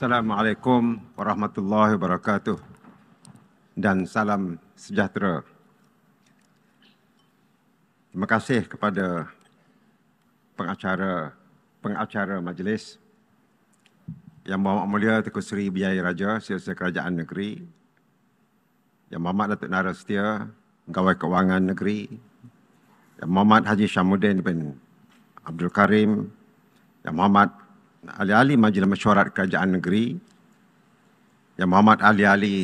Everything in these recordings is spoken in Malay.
Assalamualaikum warahmatullahi wabarakatuh dan salam sejahtera. Terima kasih kepada pengacara pengacara majlis Yang Berhormat Mulia Tengku Seri Biaya Raja Sia-Sia Kerajaan Negeri Yang Berhormat Datuk Nara Setia pegawai Keuangan Negeri Yang Berhormat Haji Syamuddin bin Abdul Karim Yang Berhormat Ali Ali majlis mesyuarat kerajaan negeri yang Muhammad Ali Ali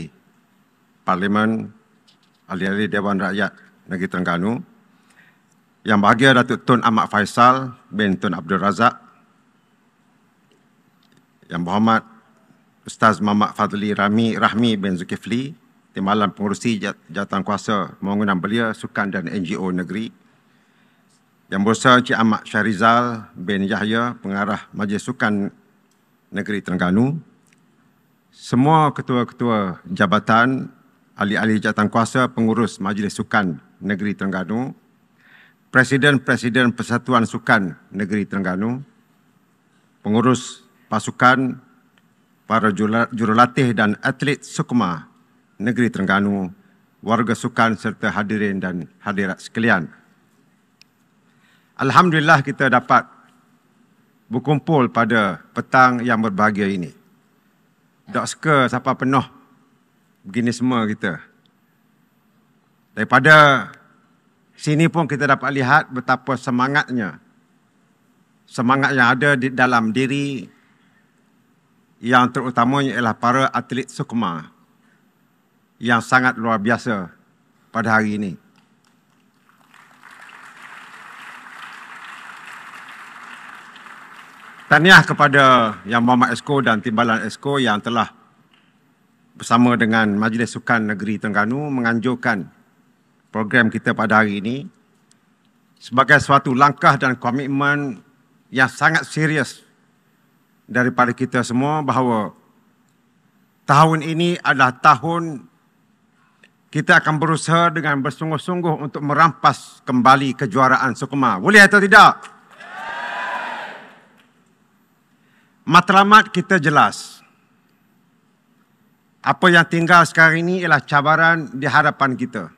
parlimen Ali Ali Dewan Rakyat Negeri Terengganu yang bahagia Datuk Tun Ahmad Faisal bin Tun Abdul Razak yang Muhammad Ustaz Muhammad Fadli Rami Rahmi bin Zulkifli Timbalan Pengurusi Jatuhan Kuasa Pembangunan Belia, Sukan dan NGO Negeri yang Bursa Cik Ahmad Syarizal bin Yahya, pengarah Majlis Sukan Negeri Terengganu, semua ketua-ketua jabatan, ahli-ahli jatang kuasa pengurus Majlis Sukan Negeri Terengganu, Presiden-Presiden Persatuan Sukan Negeri Terengganu, pengurus pasukan, para jurulatih dan atlet sukma Negeri Terengganu, warga sukan serta hadirin dan hadirat sekalian. Alhamdulillah kita dapat berkumpul pada petang yang berbahagia ini. Tak ya. suka siapa penuh begini semua kita. Daripada sini pun kita dapat lihat betapa semangatnya. Semangat yang ada di dalam diri yang terutamanya ialah para atlet sukma yang sangat luar biasa pada hari ini. Tahniah kepada Yang Muhammad Esko dan Timbalan Esko yang telah bersama dengan Majlis Sukan Negeri Terengganu menganjurkan program kita pada hari ini sebagai suatu langkah dan komitmen yang sangat serius daripada kita semua bahawa tahun ini adalah tahun kita akan berusaha dengan bersungguh-sungguh untuk merampas kembali kejuaraan Sukma. Boleh atau Tidak. Matlamat kita jelas. Apa yang tinggal sekarang ini ialah cabaran di hadapan kita.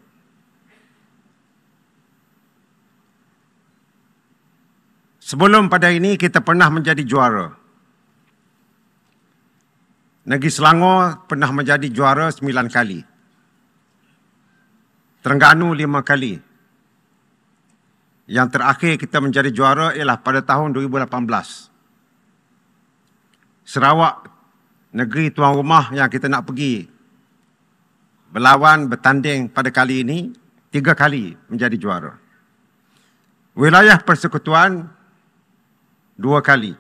Sebelum pada ini kita pernah menjadi juara. Negeri Selangor pernah menjadi juara sembilan kali. Terengganu lima kali. Yang terakhir kita menjadi juara ialah pada tahun 2018. Sarawak negeri tuan rumah yang kita nak pergi berlawan bertanding pada kali ini tiga kali menjadi juara. Wilayah persekutuan dua kali.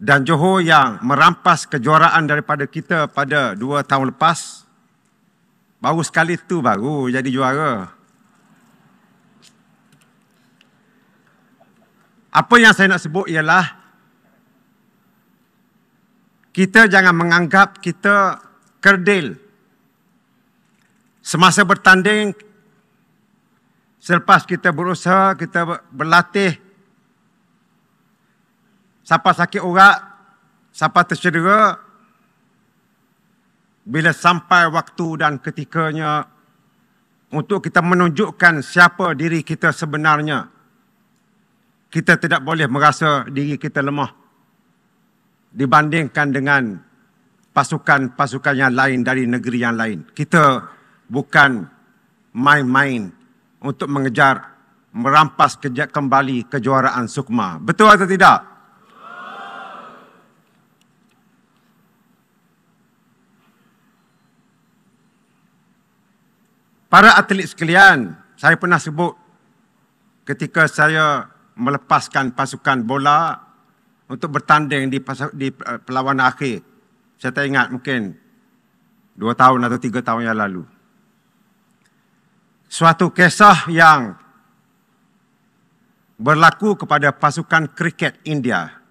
Dan Johor yang merampas kejuaraan daripada kita pada dua tahun lepas baru sekali tu baru jadi juara. Apa yang saya nak sebut ialah kita jangan menganggap kita kerdil. Semasa bertanding, selepas kita berusaha, kita berlatih, siapa sakit urat, siapa tercedera, bila sampai waktu dan ketikanya untuk kita menunjukkan siapa diri kita sebenarnya, kita tidak boleh merasa diri kita lemah dibandingkan dengan pasukan-pasukan yang lain dari negeri yang lain. Kita bukan main-main untuk mengejar merampas kembali kejuaraan Sukma. Betul atau tidak? Para atlet sekalian, saya pernah sebut ketika saya melepaskan pasukan bola untuk bertanding di, pasal, di eh, perlawanan akhir. Saya tak ingat mungkin dua tahun atau tiga tahun yang lalu. Suatu kisah yang berlaku kepada pasukan kriket India.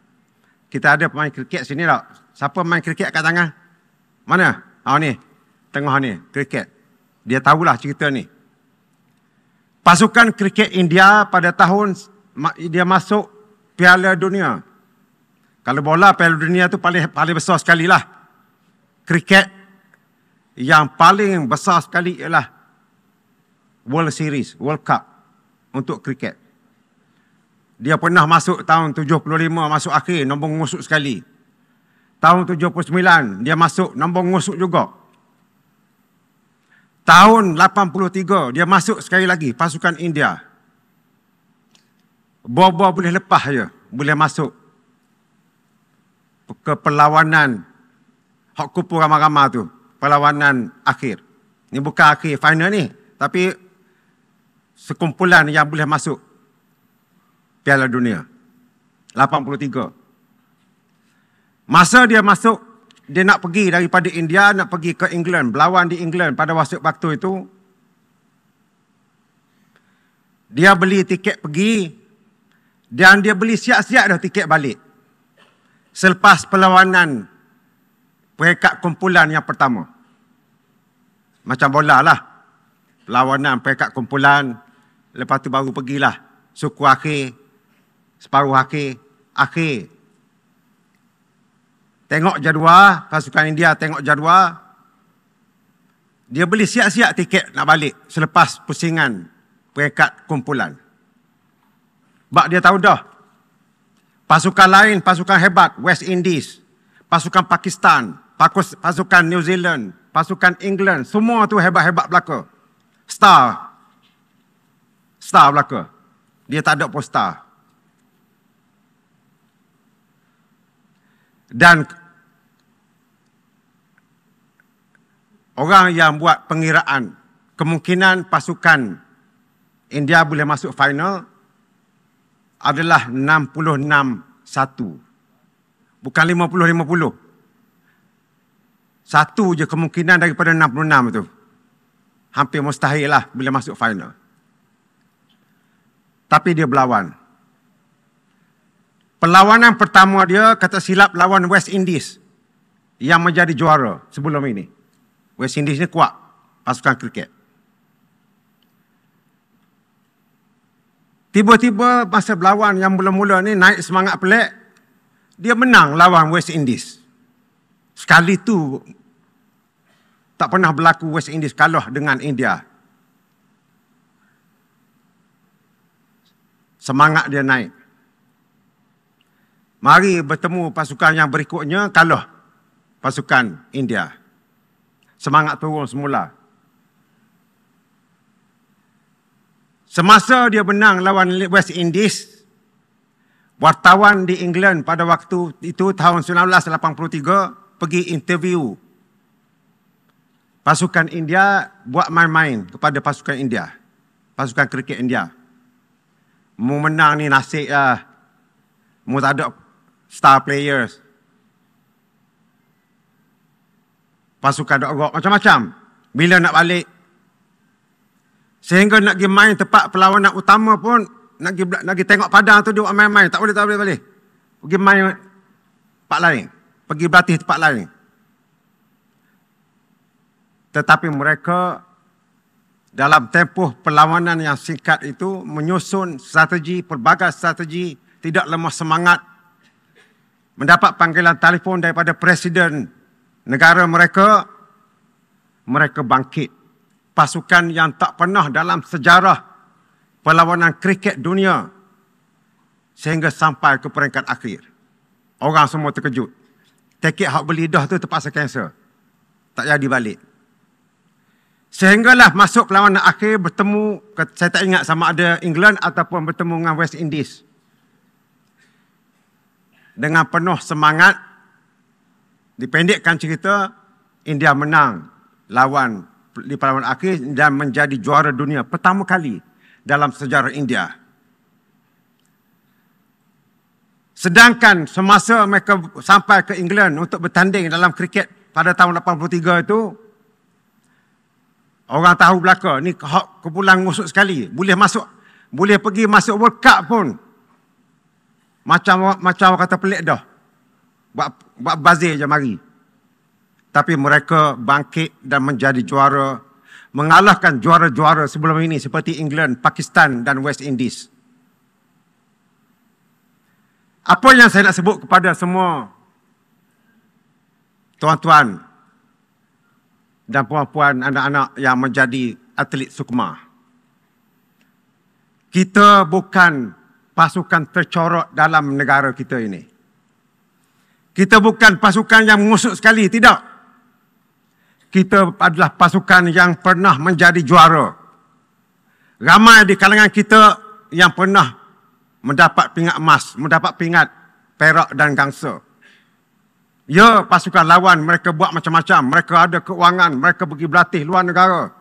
Kita ada pemain kriket sini tak? Lah. Siapa main kriket kat tangan? Mana? Oh ni, tengah ni, kriket. Dia tahulah cerita ni. Pasukan kriket India pada tahun dia masuk Piala Dunia kalau bola Piala Dunia tu paling paling besar sekali lah. Kriket yang paling besar sekali ialah World Series, World Cup untuk kriket. Dia pernah masuk tahun 75 masuk akhir nombor ngusuk sekali. Tahun 79 dia masuk nombor ngusuk juga. Tahun 83 dia masuk sekali lagi pasukan India. Bawa-bawa boleh lepas je, boleh masuk keperlawanan hak kupu ramah-ramah tu. Perlawanan akhir. Ini bukan akhir final ni. Tapi sekumpulan yang boleh masuk Piala Dunia. 83. Masa dia masuk, dia nak pergi daripada India, nak pergi ke England. Berlawan di England pada waktu waktu itu. Dia beli tiket pergi. Dan dia beli siap-siap dah tiket balik selepas perlawanan peringkat kumpulan yang pertama. Macam bola lah. Perlawanan peringkat kumpulan, lepas tu baru pergilah. Suku akhir, separuh akhir, akhir. Tengok jadual, pasukan India tengok jadual. Dia beli siap-siap tiket nak balik selepas pusingan peringkat kumpulan. Sebab dia tahu dah Pasukan lain, pasukan hebat, West Indies, pasukan Pakistan, pasukan New Zealand, pasukan England, semua tu hebat-hebat belaka. Star. Star belaka. Dia tak ada pun star. Dan orang yang buat pengiraan kemungkinan pasukan India boleh masuk final adalah 66-1. Bukan 50-50. Satu je kemungkinan daripada 66 tu. Hampir mustahil lah bila masuk final. Tapi dia berlawan. Perlawanan pertama dia kata silap lawan West Indies yang menjadi juara sebelum ini. West Indies ni kuat pasukan kriket. Tiba-tiba pasal berlawan yang mula-mula ni naik semangat pelik. Dia menang lawan West Indies. Sekali tu tak pernah berlaku West Indies kalah dengan India. Semangat dia naik. Mari bertemu pasukan yang berikutnya kalah pasukan India. Semangat turun semula. Semasa dia menang lawan West Indies, wartawan di England pada waktu itu tahun 1983 pergi interview pasukan India buat main-main kepada pasukan India, pasukan kriket India. Mu menang ni nasib lah. Mu tak ada star players. Pasukan dok rock macam-macam. Bila nak balik Sehingga nak pergi main tempat perlawanan utama pun, nak pergi, nak pergi tengok padang tu dia main-main. Tak boleh, tak boleh balik. Pergi main tempat lain. Pergi berlatih tempat lain. Tetapi mereka dalam tempoh perlawanan yang singkat itu menyusun strategi, pelbagai strategi, tidak lemah semangat. Mendapat panggilan telefon daripada presiden negara mereka, mereka bangkit pasukan yang tak pernah dalam sejarah perlawanan kriket dunia sehingga sampai ke peringkat akhir. Orang semua terkejut. Tiket hak beli dah tu terpaksa cancel. Tak jadi balik. Sehinggalah masuk perlawanan akhir bertemu, saya tak ingat sama ada England ataupun bertemu dengan West Indies. Dengan penuh semangat, dipendekkan cerita, India menang lawan di perlawanan akhir dan menjadi juara dunia pertama kali dalam sejarah India. Sedangkan semasa mereka sampai ke England untuk bertanding dalam kriket pada tahun 83 itu, orang tahu belaka, ni kepulang ngusuk sekali, boleh masuk, boleh pergi masuk World Cup pun. Macam macam kata pelik dah. Buat, buat bazir je mari tapi mereka bangkit dan menjadi juara mengalahkan juara-juara sebelum ini seperti England, Pakistan dan West Indies. Apa yang saya nak sebut kepada semua tuan-tuan dan puan-puan anak-anak yang menjadi atlet sukma. Kita bukan pasukan tercorok dalam negara kita ini. Kita bukan pasukan yang mengusuk sekali, Tidak kita adalah pasukan yang pernah menjadi juara. Ramai di kalangan kita yang pernah mendapat pingat emas, mendapat pingat perak dan gangsa. Ya, pasukan lawan mereka buat macam-macam. Mereka ada keuangan, mereka pergi berlatih luar negara.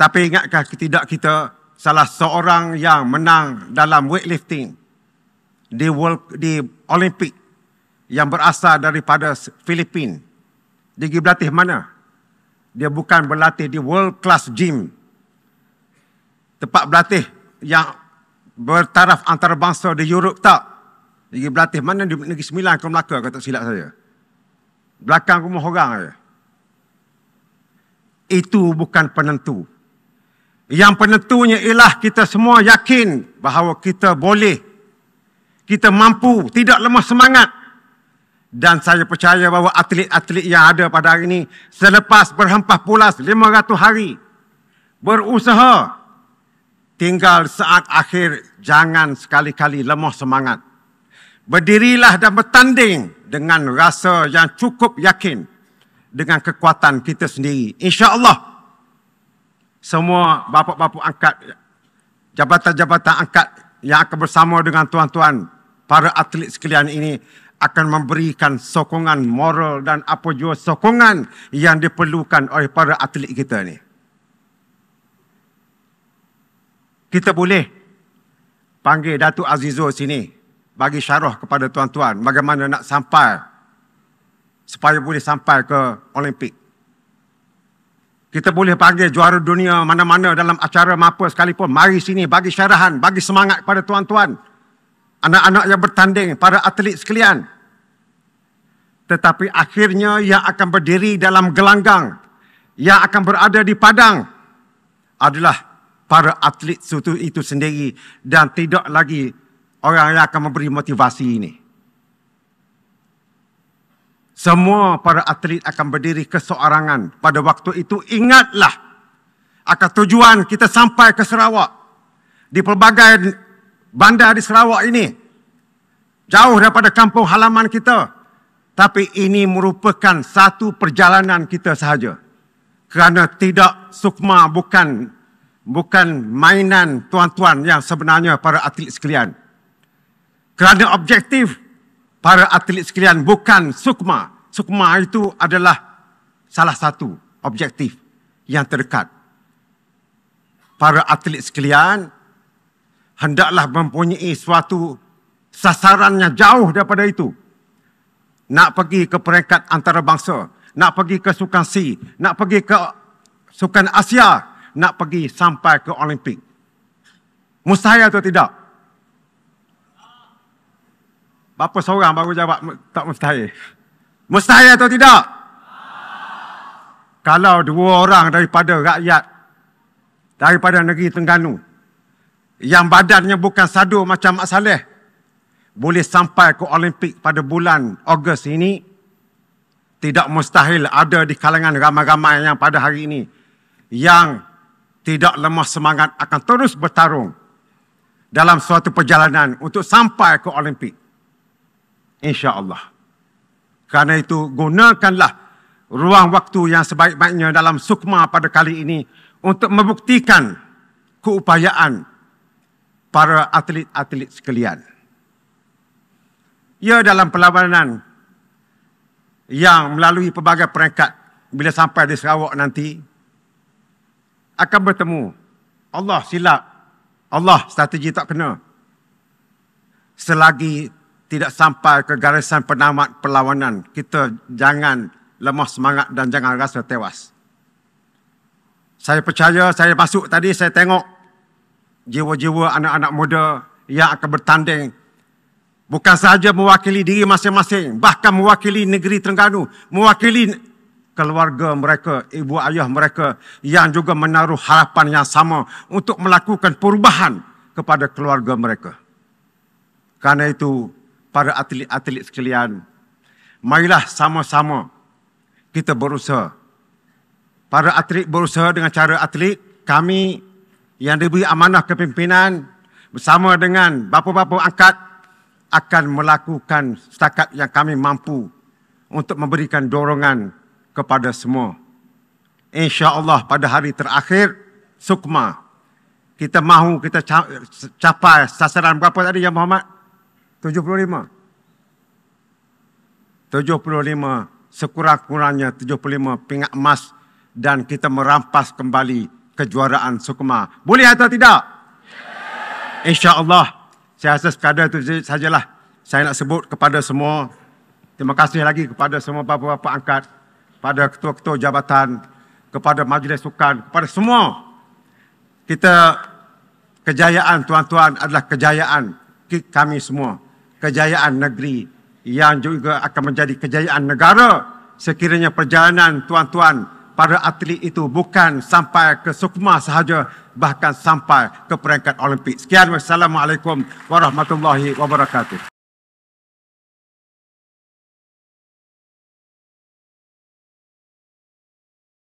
Tapi ingatkah tidak kita salah seorang yang menang dalam weightlifting di World, di Olimpik yang berasal daripada Filipina. Dia pergi berlatih mana? Dia bukan berlatih di world class gym. Tempat berlatih yang bertaraf antarabangsa di Europe tak? Dia pergi berlatih mana? Di Negeri Sembilan ke Melaka kalau tak silap saya. Belakang rumah orang saja. Itu bukan penentu. Yang penentunya ialah kita semua yakin bahawa kita boleh. Kita mampu, tidak lemah semangat dan saya percaya bahawa atlet-atlet yang ada pada hari ini selepas berhempas pulas 500 hari berusaha tinggal saat akhir jangan sekali-kali lemah semangat. Berdirilah dan bertanding dengan rasa yang cukup yakin dengan kekuatan kita sendiri. InsyaAllah semua bapak-bapak angkat, jabatan-jabatan angkat yang akan bersama dengan tuan-tuan para atlet sekalian ini akan memberikan sokongan moral dan apa jua sokongan yang diperlukan oleh para atlet kita ni. Kita boleh panggil Datuk Azizul sini bagi syarah kepada tuan-tuan bagaimana nak sampai supaya boleh sampai ke Olimpik. Kita boleh panggil juara dunia mana-mana dalam acara mapa sekalipun. Mari sini bagi syarahan, bagi semangat kepada tuan-tuan. Anak-anak yang bertanding, para atlet sekalian tetapi akhirnya yang akan berdiri dalam gelanggang yang akan berada di padang adalah para atlet itu itu sendiri dan tidak lagi orang yang akan memberi motivasi ini semua para atlet akan berdiri keseorangan pada waktu itu ingatlah akan tujuan kita sampai ke Sarawak di pelbagai bandar di Sarawak ini jauh daripada kampung halaman kita tapi ini merupakan satu perjalanan kita sahaja kerana tidak sukma bukan bukan mainan tuan-tuan yang sebenarnya para atlet sekalian kerana objektif para atlet sekalian bukan sukma sukma itu adalah salah satu objektif yang terdekat para atlet sekalian hendaklah mempunyai suatu sasaran yang jauh daripada itu nak pergi ke peringkat antarabangsa, nak pergi ke sukan C, nak pergi ke sukan Asia, nak pergi sampai ke Olimpik. Mustahil atau tidak? Bapa seorang baru jawab tak mustahil. Mustahil atau tidak? Kalau dua orang daripada rakyat daripada negeri Tengganu yang badannya bukan sadu macam Mak Saleh, boleh sampai ke Olimpik pada bulan Ogos ini, tidak mustahil ada di kalangan ramai-ramai yang pada hari ini yang tidak lemah semangat akan terus bertarung dalam suatu perjalanan untuk sampai ke Olimpik. Insya Allah. Karena itu, gunakanlah ruang waktu yang sebaik-baiknya dalam sukma pada kali ini untuk membuktikan keupayaan para atlet-atlet sekalian. Ya dalam perlawanan yang melalui pelbagai peringkat bila sampai di Sarawak nanti akan bertemu Allah silap Allah strategi tak kena selagi tidak sampai ke garisan penamat perlawanan kita jangan lemah semangat dan jangan rasa tewas saya percaya saya masuk tadi saya tengok jiwa-jiwa anak-anak muda yang akan bertanding Bukan sahaja mewakili diri masing-masing, bahkan mewakili negeri Terengganu, mewakili keluarga mereka, ibu ayah mereka yang juga menaruh harapan yang sama untuk melakukan perubahan kepada keluarga mereka. Karena itu, para atlet-atlet sekalian, marilah sama-sama kita berusaha. Para atlet berusaha dengan cara atlet, kami yang diberi amanah kepimpinan bersama dengan bapa-bapa angkat akan melakukan setakat yang kami mampu untuk memberikan dorongan kepada semua. InsyaAllah pada hari terakhir, sukma. Kita mahu kita capai sasaran berapa tadi ya Muhammad? 75. 75. Sekurang-kurangnya 75 pingat emas dan kita merampas kembali kejuaraan Sukma. Boleh atau tidak? Insya Allah. InsyaAllah saya rasa sekadar itu sajalah saya nak sebut kepada semua. Terima kasih lagi kepada semua bapa-bapa angkat, kepada ketua-ketua jabatan, kepada majlis sukan, kepada semua. Kita kejayaan tuan-tuan adalah kejayaan kami semua. Kejayaan negeri yang juga akan menjadi kejayaan negara sekiranya perjalanan tuan-tuan para atlet itu bukan sampai ke sukma sahaja bahkan sampai ke peringkat Olimpik. Sekian wassalamualaikum warahmatullahi wabarakatuh.